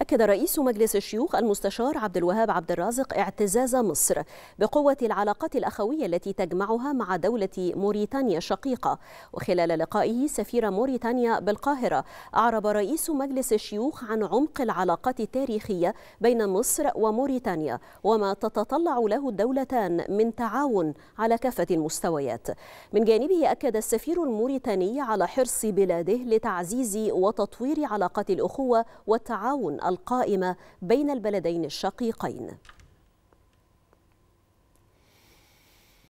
أكد رئيس مجلس الشيوخ المستشار عبد الوهاب عبد الرازق اعتزاز مصر بقوة العلاقات الأخوية التي تجمعها مع دولة موريتانيا الشقيقة وخلال لقائه سفير موريتانيا بالقاهرة أعرب رئيس مجلس الشيوخ عن عمق العلاقات التاريخية بين مصر وموريتانيا وما تتطلع له الدولتان من تعاون على كافة المستويات من جانبه أكد السفير الموريتاني على حرص بلاده لتعزيز وتطوير علاقات الأخوة والتعاون القائمة بين البلدين الشقيقين